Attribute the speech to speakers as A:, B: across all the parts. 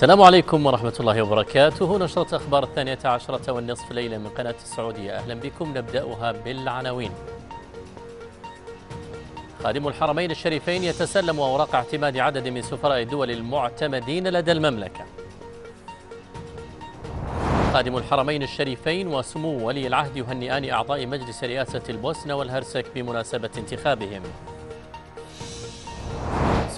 A: السلام عليكم ورحمة الله وبركاته نشرة أخبار الثانية عشرة والنصف ليلة من قناة السعودية أهلا بكم نبدأها بالعناوين خادم الحرمين الشريفين يتسلم أوراق اعتماد عدد من سفراء الدول المعتمدين لدى المملكة خادم الحرمين الشريفين وسمو ولي العهد يهنئان أعضاء مجلس رئاسة البوسنة والهرسك بمناسبة انتخابهم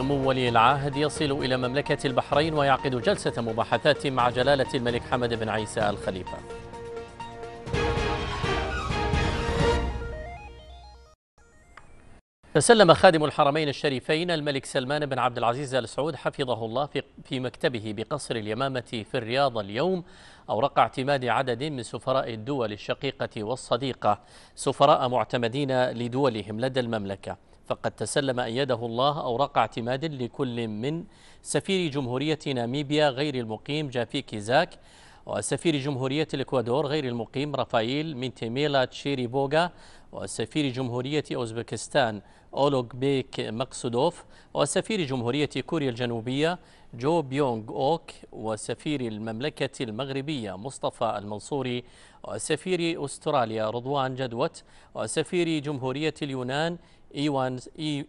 A: سمو ولي العهد يصل إلى مملكة البحرين ويعقد جلسة مباحثات مع جلالة الملك حمد بن عيسى الخليفة تسلم خادم الحرمين الشريفين الملك سلمان بن عبد العزيز ال سعود حفظه الله في مكتبه بقصر اليمامة في الرياض اليوم أوراق اعتماد عدد من سفراء الدول الشقيقة والصديقة سفراء معتمدين لدولهم لدى المملكة فقد تسلم أيده الله أوراق اعتماد لكل من سفير جمهورية ناميبيا غير المقيم جافي كيزاك وسفير جمهورية الإكوادور غير المقيم رافائيل مينتيميلا تشيريبوغا وسفير جمهورية أوزبكستان أولوغ بيك مقصودوف وسفير جمهورية كوريا الجنوبية جو بيونغ أوك وسفير المملكة المغربية مصطفى المنصوري وسفير أستراليا رضوان جدوت وسفير جمهورية اليونان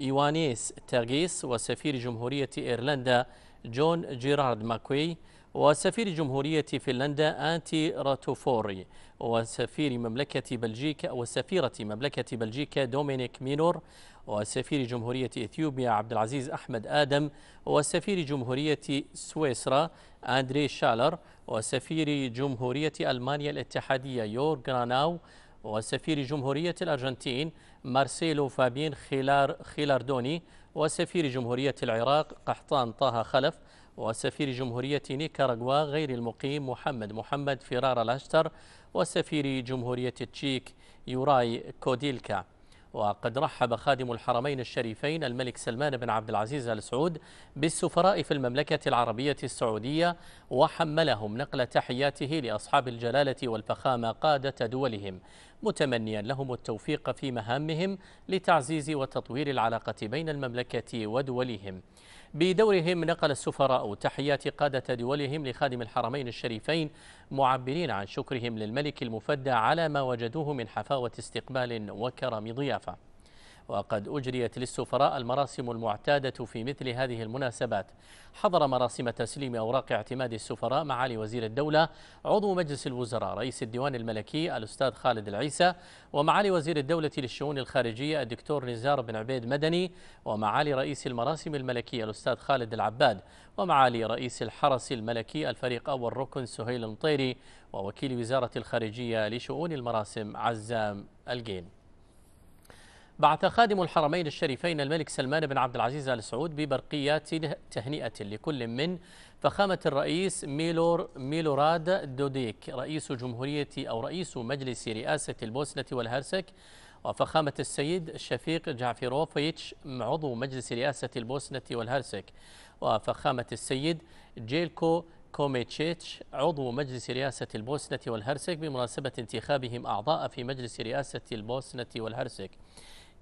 A: إيوانيس تاغيس وسفير جمهورية إيرلندا جون جيرارد ماكوي وسفير جمهورية فنلندا آنتي راتوفوري وسفير مملكة بلجيكا وسفيرة مملكة بلجيكا دومينيك مينور وسفير جمهورية إثيوبيا عبد العزيز أحمد آدم وسفير جمهورية سويسرا أندري شالر وسفير جمهورية ألمانيا الاتحادية يور غراناو وسفير جمهورية الأرجنتين مارسيلو فابين خيلار خيلاردوني وسفير جمهورية العراق قحطان طه خلف وسفير جمهورية نيكاراغوا غير المقيم محمد محمد فرار الأشتر وسفير جمهورية التشيك يوراي كوديلكا وقد رحب خادم الحرمين الشريفين الملك سلمان بن عبد العزيز ال سعود بالسفراء في المملكة العربية السعودية وحملهم نقل تحياته لأصحاب الجلالة والفخامة قادة دولهم متمنيا لهم التوفيق في مهامهم لتعزيز وتطوير العلاقة بين المملكة ودولهم بدورهم نقل السفراء تحيات قادة دولهم لخادم الحرمين الشريفين معبرين عن شكرهم للملك المفدى على ما وجدوه من حفاوة استقبال وكرم ضيافة وقد أجريت للسفراء المراسم المعتادة في مثل هذه المناسبات حضر مراسم تسليم أوراق اعتماد السفراء معالي وزير الدولة عضو مجلس الوزراء رئيس الديوان الملكي الأستاذ خالد العيسى ومعالي وزير الدولة للشؤون الخارجية الدكتور نزار بن عبيد مدني ومعالي رئيس المراسم الملكية الأستاذ خالد العباد ومعالي رئيس الحرس الملكي الفريق أول ركن سهيل المطيري ووكيل وزارة الخارجية لشؤون المراسم عزام الجين بعث خادم الحرمين الشريفين الملك سلمان بن عبد العزيز ال سعود ببرقيات تهنئة لكل من فخامة الرئيس ميلور ميلوراد دوديك رئيس جمهورية أو رئيس مجلس رئاسة البوسنة والهرسك وفخامة السيد شفيق جعفيروفيتش عضو مجلس رئاسة البوسنة والهرسك وفخامة السيد جيلكو كوميتشيتش عضو مجلس رئاسة البوسنة والهرسك بمناسبة انتخابهم أعضاء في مجلس رئاسة البوسنة والهرسك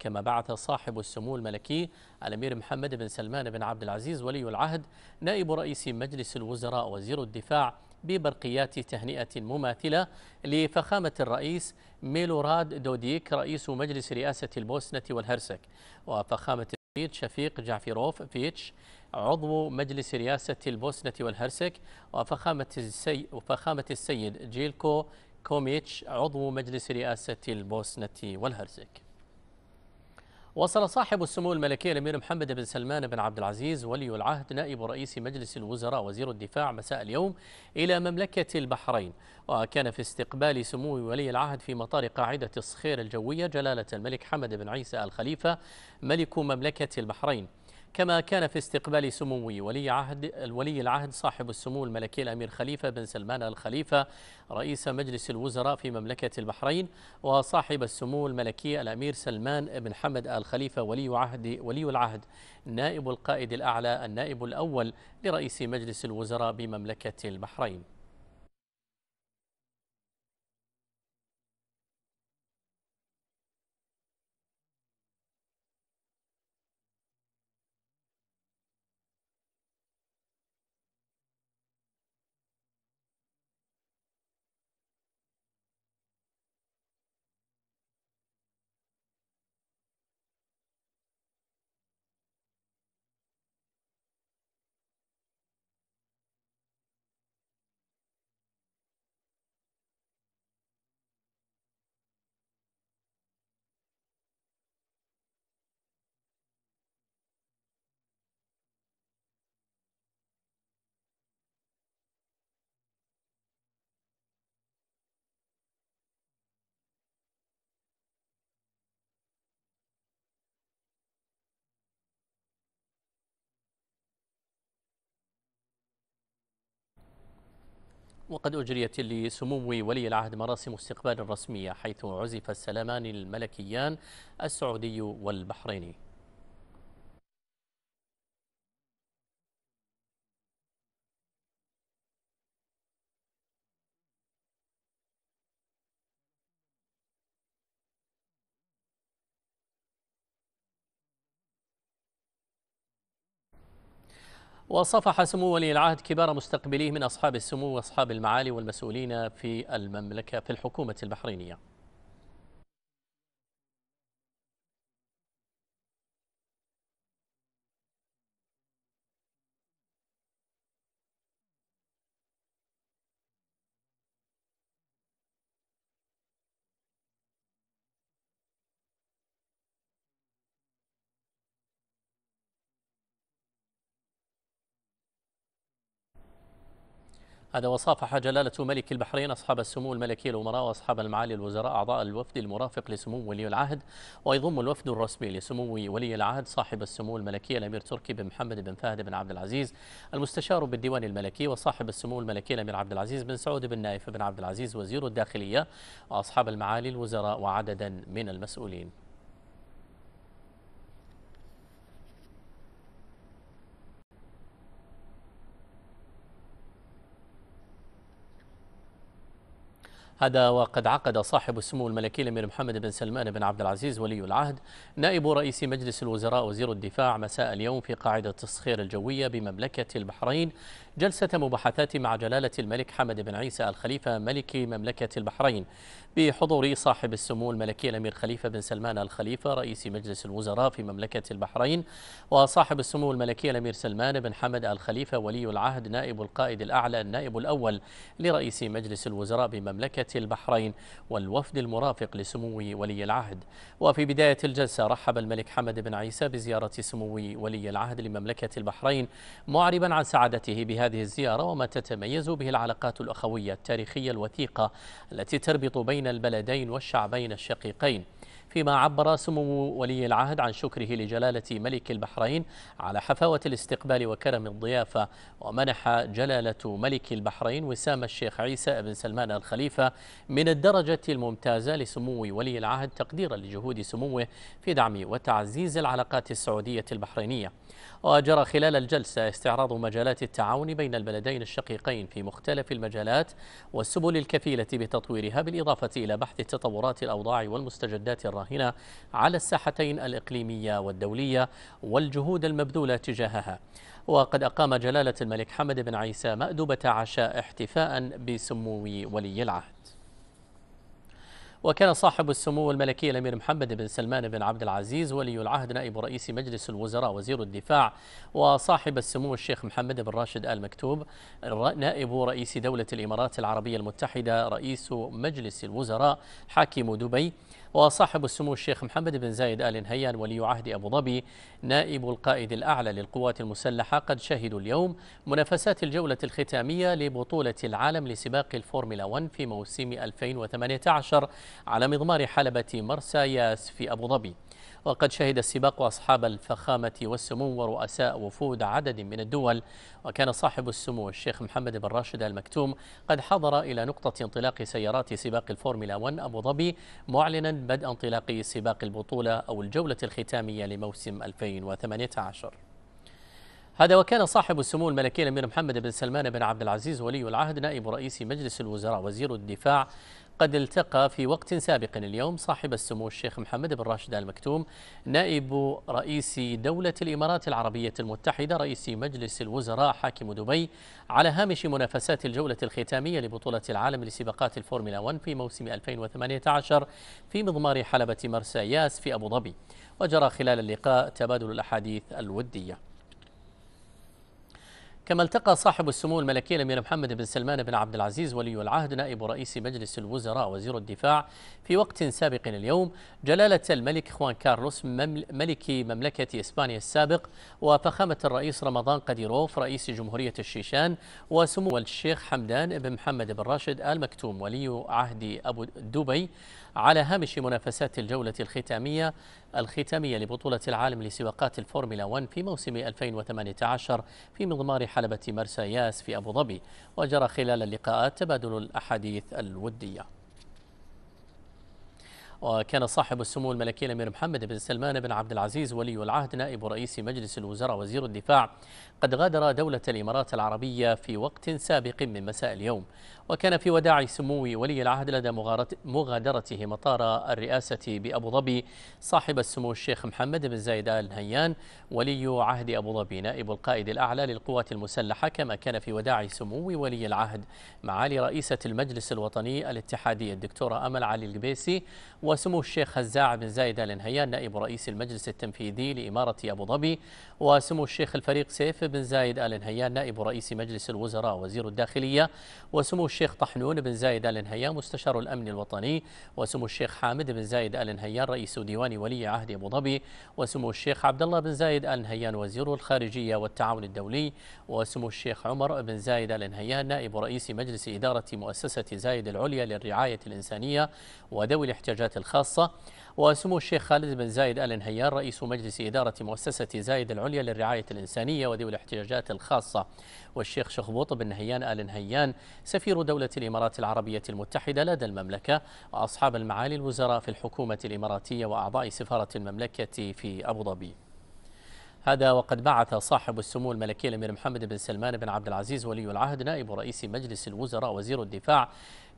A: كما بعث صاحب السمو الملكي الأمير محمد بن سلمان بن عبد العزيز ولي العهد نائب رئيس مجلس الوزراء وزير الدفاع ببرقيات تهنئة مماثلة لفخامة الرئيس ميلوراد دوديك رئيس مجلس رئاسة البوسنة والهرسك وفخامة السيد شفيق جعفيروف فيتش عضو مجلس رئاسة البوسنة والهرسك وفخامة, السي وفخامة السيد جيلكو كوميتش عضو مجلس رئاسة البوسنة والهرسك وصل صاحب السمو الملكي الامير محمد بن سلمان بن عبد العزيز ولي العهد نائب رئيس مجلس الوزراء وزير الدفاع مساء اليوم الى مملكه البحرين وكان في استقبال سمو ولي العهد في مطار قاعده الصخير الجويه جلاله الملك حمد بن عيسى الخليفه ملك مملكه البحرين كما كان في استقبال سمو ولي عهد الولي العهد صاحب السمو الملكي الامير خليفه بن سلمان الخليفه رئيس مجلس الوزراء في مملكه البحرين وصاحب السمو الملكي الامير سلمان بن حمد ال خليفه ولي عهد ولي العهد نائب القائد الاعلى النائب الاول لرئيس مجلس الوزراء بمملكه البحرين وقد أجريت لسمو ولي العهد مراسم استقبال رسمية حيث عزف السلامان الملكيان السعودي والبحريني وصفح سمو ولي العهد كبار مستقبليه من أصحاب السمو وأصحاب المعالي والمسؤولين في المملكة في الحكومة البحرينية هذا وصافح جلالة ملك البحرين أصحاب السمو الملكي الأمراء وأصحاب المعالي الوزراء أعضاء الوفد المرافق لسمو ولي العهد ويضم الوفد الرسمي لسمو ولي العهد صاحب السمو الملكي الأمير تركي بن محمد بن فهد بن عبد العزيز المستشار بالديوان الملكي وصاحب السمو الملكي الأمير عبد العزيز بن سعود بن نايف بن عبد العزيز وزير الداخلية وأصحاب المعالي الوزراء وعددا من المسؤولين هذا وقد عقد صاحب السمو الملكي الامير محمد بن سلمان بن عبد العزيز ولي العهد نائب رئيس مجلس الوزراء وزير الدفاع مساء اليوم في قاعده الصخير الجويه بمملكه البحرين جلسة مباحثات مع جلالة الملك حمد بن عيسى الخليفة ملك مملكة البحرين بحضور صاحب السمو الملكي الأمير خليفة بن سلمان الخليفة رئيس مجلس الوزراء في مملكة البحرين وصاحب السمو الملكي الأمير سلمان بن حمد الخليفة ولي العهد نائب القائد الأعلى النائب الأول لرئيس مجلس الوزراء بمملكة البحرين والوفد المرافق لسمو ولي العهد وفي بداية الجلسة رحب الملك حمد بن عيسى بزيارة سمو ولي العهد لمملكة البحرين معربا عن سعادته بها هذه الزيارة وما تتميز به العلاقات الأخوية التاريخية الوثيقة التي تربط بين البلدين والشعبين الشقيقين فيما عبر سمو ولي العهد عن شكره لجلالة ملك البحرين على حفاوة الاستقبال وكرم الضيافة ومنح جلالة ملك البحرين وسام الشيخ عيسى بن سلمان الخليفة من الدرجة الممتازة لسمو ولي العهد تقديرا لجهود سموه في دعم وتعزيز العلاقات السعودية البحرينية وجرى خلال الجلسة استعراض مجالات التعاون بين البلدين الشقيقين في مختلف المجالات والسبل الكفيلة بتطويرها بالإضافة إلى بحث تطورات الأوضاع والمستجدات الرائعة المراهنة على الساحتين الإقليمية والدولية والجهود المبذولة تجاهها وقد أقام جلالة الملك حمد بن عيسى مأدبة عشاء احتفاء بسمو ولي العهد وكان صاحب السمو الملكي الامير محمد بن سلمان بن عبد العزيز ولي العهد نائب رئيس مجلس الوزراء وزير الدفاع وصاحب السمو الشيخ محمد بن راشد ال مكتوب نائب رئيس دوله الامارات العربيه المتحده رئيس مجلس الوزراء حاكم دبي وصاحب السمو الشيخ محمد بن زايد آل نهيان ولي عهد أبو ظبي نائب القائد الأعلى للقوات المسلحة قد شهدوا اليوم منافسات الجولة الختامية لبطولة العالم لسباق الفورمولا 1 في موسم 2018 على مضمار حلبة مرسى ياس في أبو ظبي وقد شهد السباق أصحاب الفخامة والسمو ورؤساء وفود عدد من الدول وكان صاحب السمو الشيخ محمد بن راشد المكتوم قد حضر إلى نقطة انطلاق سيارات سباق الفورمولا 1 أبو ظبي معلنا بدء انطلاق سباق البطولة أو الجولة الختامية لموسم 2018 هذا وكان صاحب السمو الملكي الامير محمد بن سلمان بن عبد العزيز ولي العهد نائب رئيس مجلس الوزراء وزير الدفاع قد التقى في وقت سابق اليوم صاحب السمو الشيخ محمد بن راشد آل مكتوم نائب رئيس دولة الإمارات العربية المتحدة رئيس مجلس الوزراء حاكم دبي على هامش منافسات الجولة الختامية لبطولة العالم لسباقات الفورمولا 1 في موسم 2018 في مضمار حلبة مرسى ياس في أبو ظبي وجرى خلال اللقاء تبادل الأحاديث الودية كما التقى صاحب السمو الملكي الامير محمد بن سلمان بن عبد العزيز ولي العهد نائب رئيس مجلس الوزراء وزير الدفاع في وقت سابق اليوم جلاله الملك خوان كارلوس ملك مملكه اسبانيا السابق وفخامه الرئيس رمضان قديروف رئيس جمهوريه الشيشان وسمو الشيخ حمدان بن محمد بن راشد ال مكتوم ولي عهد ابو دبي على هامش منافسات الجولة الختامية الختامية لبطولة العالم لسباقات الفورمولا 1 في موسم 2018 في مضمار حلبة مرساياس في أبو ظبي وجرى خلال اللقاءات تبادل الأحاديث الودية وكان صاحب السمو الملكي الامير محمد بن سلمان بن عبد العزيز ولي العهد نائب رئيس مجلس الوزراء وزير الدفاع قد غادر دوله الامارات العربيه في وقت سابق من مساء اليوم وكان في وداع سمو ولي العهد لدى مغادرته مطار الرئاسة بأبو ظبي صاحب السمو الشيخ محمد بن زايد آل نهيان ولي عهد أبو ظبي نائب القائد الأعلى للقوات المسلحة كما كان في وداع سمو ولي العهد معالي رئيسة المجلس الوطني الاتحادي الدكتورة أمل علي القبيسي وسمو الشيخ هزاع بن زايد آل نهيان نائب رئيس المجلس التنفيذي لإمارة أبو ظبي وسمو الشيخ الفريق سيف بن زايد آل نهيان نائب رئيس مجلس الوزراء وزير الداخلية وسمو الشيخ طحنون بن زايد آل نهيان مستشار الأمن الوطني وسمو الشيخ حامد بن زايد آل نهيان رئيس ديوان ولي عهد أبو ظبي وسمو الشيخ عبد الله بن زايد آل نهيان وزير الخارجية والتعاون الدولي وسمو الشيخ عمر بن زايد آل نهيان نائب رئيس مجلس إدارة مؤسسة زايد العليا للرعاية الإنسانية وذوي الاحتياجات الخاصة وسمو الشيخ خالد بن زايد آل نهيان رئيس مجلس إدارة مؤسسة زايد العليا للرعاية الإنسانية وذوي الاحتياجات الخاصة والشيخ شخبوط بن نهيان آل نهيان سفير دولة الإمارات العربية المتحدة لدى المملكة وأصحاب المعالي الوزراء في الحكومة الإماراتية وأعضاء سفارة المملكة في أبو ظبي هذا وقد بعث صاحب السمو الملكي الامير محمد بن سلمان بن عبد العزيز ولي العهد نائب رئيس مجلس الوزراء وزير الدفاع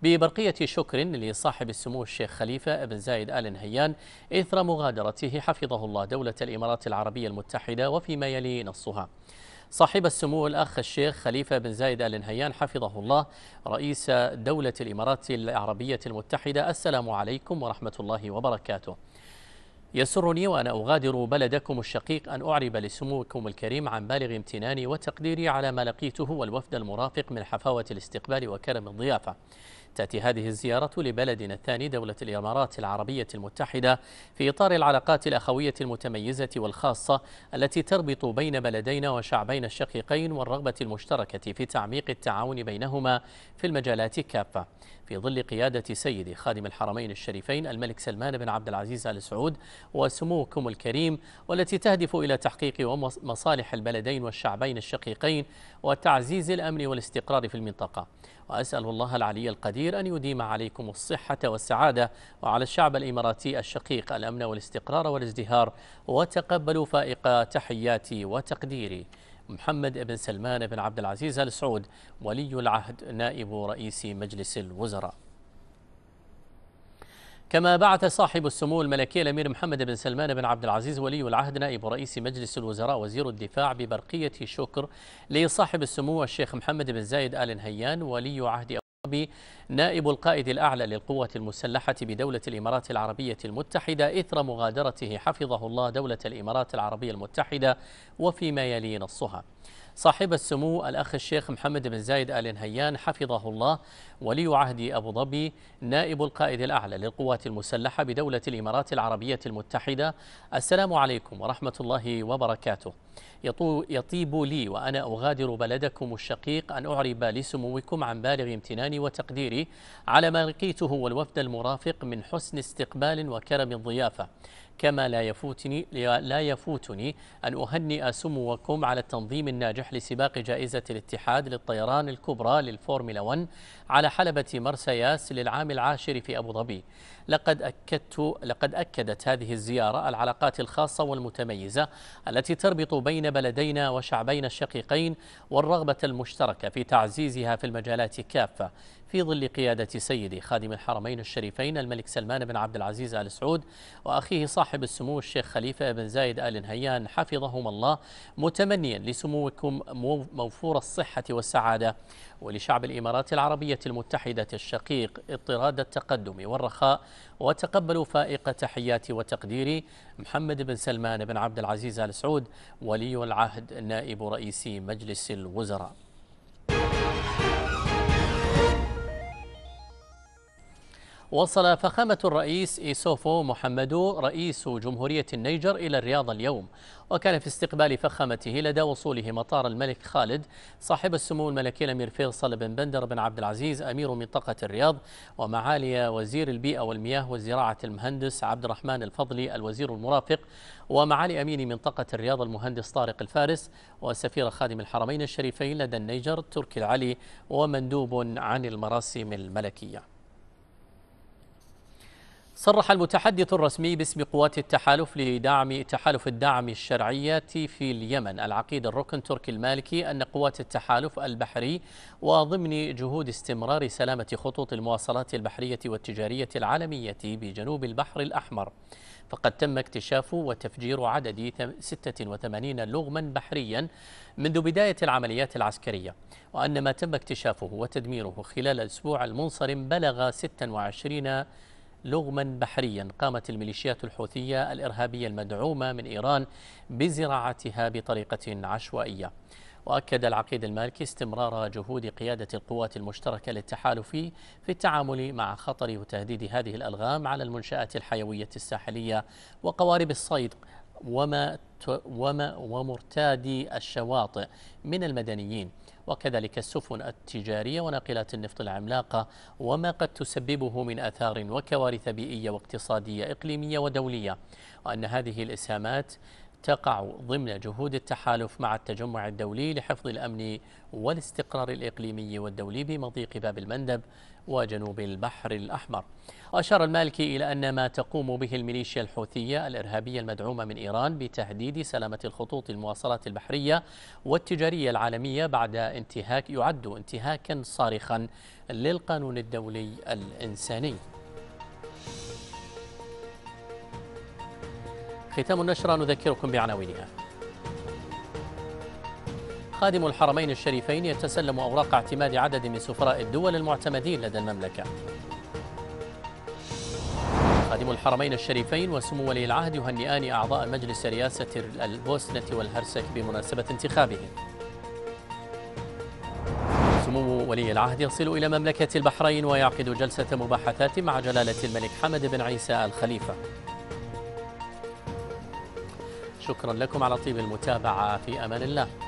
A: ببرقية شكر لصاحب السمو الشيخ خليفة بن زايد آل نهيان إثر مغادرته حفظه الله دولة الإمارات العربية المتحدة وفيما يلي نصها صاحب السمو الأخ الشيخ خليفة بن زايد آل نهيان حفظه الله رئيس دولة الإمارات العربية المتحدة السلام عليكم ورحمة الله وبركاته يسرني وأنا أغادر بلدكم الشقيق أن أعرب لسموكم الكريم عن بالغ امتناني وتقديري على ما لقيته والوفد المرافق من حفاوة الاستقبال وكرم الضيافة تأتي هذه الزيارة لبلدنا الثاني دولة الإمارات العربية المتحدة في إطار العلاقات الأخوية المتميزة والخاصة التي تربط بين بلدينا وشعبين الشقيقين والرغبة المشتركة في تعميق التعاون بينهما في المجالات كافة في ظل قيادة سيدي خادم الحرمين الشريفين الملك سلمان بن عبد العزيز آل سعود وسموكم الكريم والتي تهدف إلى تحقيق مصالح البلدين والشعبين الشقيقين وتعزيز الأمن والاستقرار في المنطقة وأسأل الله العلي القدير أن يديم عليكم الصحة والسعادة وعلى الشعب الإماراتي الشقيق الأمن والاستقرار والازدهار وتقبلوا فائق تحياتي وتقديري محمد بن سلمان بن عبد العزيز ال سعود ولي العهد نائب رئيس مجلس الوزراء كما بعث صاحب السمو الملكي الامير محمد بن سلمان بن عبد العزيز ولي العهد نائب رئيس مجلس الوزراء وزير الدفاع ببرقيه شكر لصاحب السمو الشيخ محمد بن زايد ال نهيان ولي عهد العربي نائب القائد الأعلى للقوة المسلحة بدولة الإمارات العربية المتحدة إثر مغادرته حفظه الله دولة الإمارات العربية المتحدة وفيما يلي نصها صاحب السمو الأخ الشيخ محمد بن زايد آل نهيان حفظه الله ولي عهد أبو ظبي نائب القائد الأعلى للقوات المسلحة بدولة الإمارات العربية المتحدة السلام عليكم ورحمة الله وبركاته يطيب لي وأنا أغادر بلدكم الشقيق أن أعرب لسموكم عن بالغ امتناني وتقديري على ما لقيته والوفد المرافق من حسن استقبال وكرم الضيافة كما لا يفوتني لا يفوتني أن أهنئ سموكم على التنظيم الناجح لسباق جائزة الاتحاد للطيران الكبرى للفورمولا 1 على حلبة مرسياس للعام العاشر في أبو ظبي لقد أكدت لقد أكدت هذه الزيارة العلاقات الخاصة والمتميزة التي تربط بين بلدينا وشعبينا الشقيقين والرغبة المشتركة في تعزيزها في المجالات كافة في ظل قيادة سيدي خادم الحرمين الشريفين الملك سلمان بن عبد العزيز آل سعود وأخيه صاحب السمو الشيخ خليفة بن زايد آل نهيان حفظهما الله متمنيا لسموكم موفور الصحة والسعادة ولشعب الإمارات العربية المتحدة الشقيق اضطراد التقدم والرخاء وتقبلوا فائق تحياتي وتقديري محمد بن سلمان بن عبد العزيز آل سعود ولي العهد نائب رئيس مجلس الوزراء وصل فخامة الرئيس إيسوفو محمدو رئيس جمهورية النيجر إلى الرياض اليوم وكان في استقبال فخامته لدى وصوله مطار الملك خالد صاحب السمو الملكي الأمير فيصل بن بندر بن عبد العزيز أمير منطقة الرياض ومعالي وزير البيئة والمياه والزراعة المهندس عبد الرحمن الفضلي الوزير المرافق ومعالي أمين منطقة الرياض المهندس طارق الفارس وسفير خادم الحرمين الشريفين لدى النيجر تركي العلي ومندوب عن المراسم الملكيه صرح المتحدث الرسمي باسم قوات التحالف لدعم تحالف الدعم الشرعية في اليمن العقيد الركن تركي المالكي أن قوات التحالف البحري وضمن جهود استمرار سلامة خطوط المواصلات البحرية والتجارية العالمية بجنوب البحر الأحمر فقد تم اكتشاف وتفجير عدد 86 لغما بحريا منذ بداية العمليات العسكرية وأن ما تم اكتشافه وتدميره خلال الأسبوع المنصرم بلغ 26 لغما بحريا قامت الميليشيات الحوثية الإرهابية المدعومة من إيران بزراعتها بطريقة عشوائية وأكد العقيد المالكي استمرار جهود قيادة القوات المشتركة للتحالف في التعامل مع خطر وتهديد هذه الألغام على المنشآت الحيوية الساحلية وقوارب الصيد وما وما ومرتادي الشواطئ من المدنيين وكذلك السفن التجارية وناقلات النفط العملاقة وما قد تسببه من أثار وكوارث بيئية واقتصادية إقليمية ودولية وأن هذه الإسهامات تقع ضمن جهود التحالف مع التجمع الدولي لحفظ الأمن والاستقرار الإقليمي والدولي بمضيق باب المندب وجنوب البحر الأحمر أشار المالكي إلى أن ما تقوم به الميليشيا الحوثية الإرهابية المدعومة من إيران بتهديد سلامة الخطوط المواصلات البحرية والتجارية العالمية بعد انتهاك يعد انتهاكا صارخا للقانون الدولي الإنساني ختام النشرة نذكركم بعناوينها خادم الحرمين الشريفين يتسلم أوراق اعتماد عدد من سفراء الدول المعتمدين لدى المملكة خادم الحرمين الشريفين وسمو ولي العهد يهنئان أعضاء مجلس رئاسة البوسنة والهرسك بمناسبة انتخابهم سمو ولي العهد يصل إلى مملكة البحرين ويعقد جلسة مباحثات مع جلالة الملك حمد بن عيسى الخليفة شكرا لكم على طيب المتابعة في أمان الله